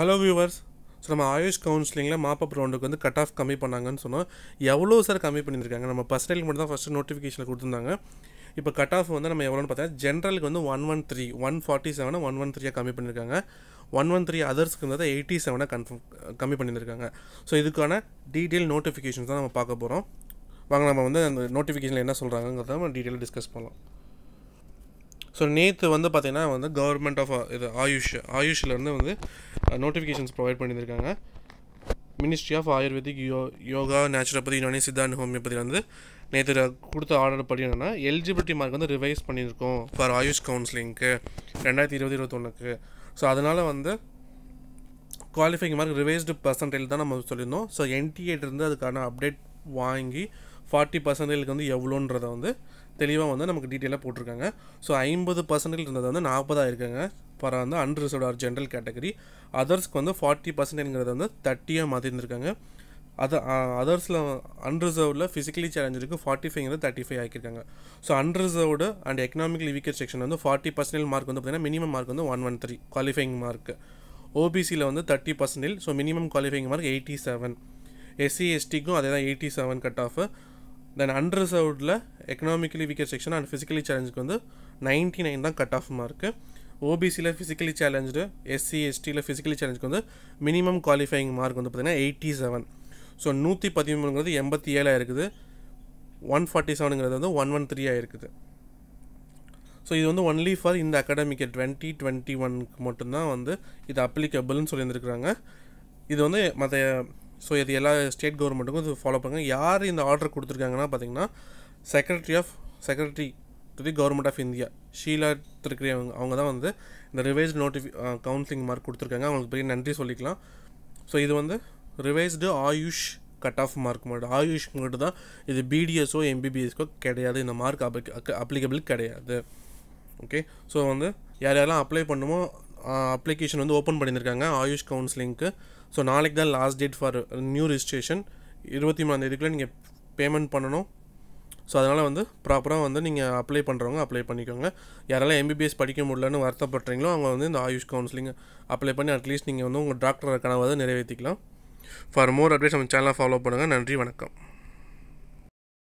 hello viewers so நம்ம ஆயுஷ் கவுன்சிலிங்கில் mop-up ரவுண்டுக்கு வந்து கட் ஆஃப் கம்மி பண்ணாங்கன்னு சொன்னோம் எவ்வளோ சார் கம்மி பண்ணியிருக்காங்க நம்ம பர்சனலுக்கு மட்டும் தான் ஃபஸ்ட்டு நோட்டிஃபிகேஷனில் கொடுத்துருந்தாங்க இப்போ கட் ஆஃப் வந்து நம்ம எவ்வளோன்னு பார்த்தா ஜென்ரலுக்கு வந்து one one three one forty செவனை ஒன் ஒன் த்ரீயாக கம்மி பண்ணியிருக்காங்க ஒன் ஒன் த்ரீ அதர்ஸ்க்கு வந்து எயிட்டி செவனை கன்ஃபார்ம் கம்மி பண்ணியிருக்காங்க ஸோ இதுக்கான டீட்டெயில் நோட்டிஃபிகேஷன்ஸ் தான் நம்ம பார்க்க போகிறோம் வாங்க நம்ம வந்து அந்த நோட்டிஃபிகேஷனில் என்ன சொல்கிறாங்கிறத நம்ம டீட்டெயிலாக டிஸ்கஸ் பண்ணலாம் ஸோ நேற்று வந்து பார்த்திங்கன்னா வந்து கவர்மெண்ட் ஆஃப் uh, இது ஆயுஷ் ஆயுஷ்லேருந்து வந்து நோட்டிஃபிகேஷன்ஸ் ப்ரொவைட் பண்ணியிருக்காங்க மினிஸ்ட்ரி ஆஃப் ஆயுர்வேதிக் யோ yoga naturopathy Unani Siddha homeopathy வந்து நேற்று கொடுத்த ஆர்டர் படி என்னென்னா எலிஜிபிலிட்டி மார்க் வந்து ரிவைஸ் பண்ணியிருக்கோம் ஃபார் ஆயுஷ் கவுன்சிலிங்க்கு ரெண்டாயிரத்தி இருபது இருபத்தொன்னுக்கு ஸோ அதனால் வந்து குவாலிஃபைங் மார்க் ரிவைஸ்டு பர்சன்டேஜ் தான் நம்ம சொல்லியிருந்தோம் ஸோ என்டிஏட் இருந்து அதுக்கான அப்டேட் வாங்கி ஃபார்ட்டி பர்சன்டேஜுக்கு வந்து எவ்வளோன்றதை வந்து தெளிவாக வந்து நமக்கு டீட்டெயிலாக போட்டிருக்காங்க ஸோ ஐம்பது பர்சன்டேஜ் இருந்தது வந்து நாற்பதாக இருக்காங்க பர வந்து அன்ரிசர்வ் ஆர் ஜென்ரல் கேட்டகரி அதர்ஸ்க்கு வந்து ஃபார்ட்டி பர்சன்டேஜ்ங்கிறது வந்து தேர்ட்டியாக மாற்றிருந்துருக்காங்க அது அதர்ஸில் அன்ரிசர்வ்டில் ஃபிசிக்கலி சேலஞ்சுக்கு ஃபார்ட்டி ஃபைவ்ங்கிறது தேர்ட்டி ஃபைவ் ஆகியிருக்காங்க so unreserved and economically weaker section வந்து ஃபார்ட்டி பர்சன்டேஜ் மார்க் வந்து பார்த்தீங்கன்னா மினிமம் மார்க் வந்து one one three qualifying mark ஓபிசியில் வந்து thirty percentage so minimum qualifying mark eighty seven SC எஸ்டிக்கும் அதே தான் eighty seven cut off then அன்ரிசர்வ்டில் economically weaker section and physically சேலஞ்சுக்கு வந்து நைன்ட்டி நைன் தான் கட் ஆஃப் மார்க்கு ஓபிசியில் ஃபிசிக்கலி சேலஞ்சு எஸ்சி எஸ்டியில் ஃபிசிக்கலி சேலஞ்சுக்கு வந்து மினிமம் குவாலிஃபைங் மார்க் வந்து பார்த்திங்கன்னா எயிட்டி செவன் ஸோ நூற்றி பதிமூணுங்கிறது எண்பத்தி ஏழாக இருக்குது ஒன் ஃபார்ட்டி செவனுங்கிறது வந்து ஒன் ஒன் த்ரீயாக இருக்குது ஸோ இது வந்து ஒன்லி ஃபார் இந்த அகாடமிக்கு டுவெண்ட்டி டுவெண்ட்டி ஒனுக்கு மட்டும்தான் வந்து இது அப்ளிகபிள்னு சொல்லியிருந்துருக்குறாங்க இது வந்து மற்ற ஸோ இது எல்லா ஸ்டேட் கவர்மெண்ட்டுக்கும் இது ஃபாலோ பண்ணுங்க யார் இந்த ஆர்டர் கொடுத்துருக்காங்கன்னா பார்த்தீங்கன்னா secretary of secretary to the government of India Sheela திருக்கிறியவங்க அவங்க தான் வந்து இந்த ரிவைஸ் நோட்டிஃபி கவுன்சிலிங் மார்க் கொடுத்துருக்காங்க அவங்களுக்கு பெரிய நன்றி சொல்லிக்கலாம் ஸோ இது வந்து revised AYUSH cut off mark மட்டும் ஆயுஷ் மட்டும் தான் இது பிடிஎஸ்ஓ எம்பிபிஎஸ்க்கோ கிடையாது இந்த மார்க் அப்ளிகபிள் கிடையாது ஓகே ஸோ வந்து யார் யாரெல்லாம் அப்ளை பண்ணுமோ அப்ளிகேஷன் வந்து ஓப்பன் பண்ணியிருக்காங்க ஆயுஷ் கவுன்சிலிங்க்கு ஸோ நாளைக்கு தான் last date for new registration இருபத்தி மூணாந்தேதிக்குள்ளே நீங்கள் பேமெண்ட் பண்ணணும் ஸோ அதனால் வந்து ப்ராப்பராக வந்து நீங்கள் அப்ளை பண்ணுறவங்க அப்ளை பண்ணிக்கோங்க யாரெல்லாம் எம்பிபிஎஸ் படிக்க முடியலன்னு வருத்தப்படுறீங்களோ அவங்க வந்து இந்த ஆயுஷ் கவுன்சிலிங் அப்ளை பண்ணி அட்லீஸ்ட் நீங்கள் வந்து உங்கள் டாக்டர் கனவை நிறைவேற்றிக்கலாம் ஃபார் மோர் அட்வைஸ் நம்ம சேனலாக ஃபாலோ பண்ணுங்கள் நன்றி வணக்கம்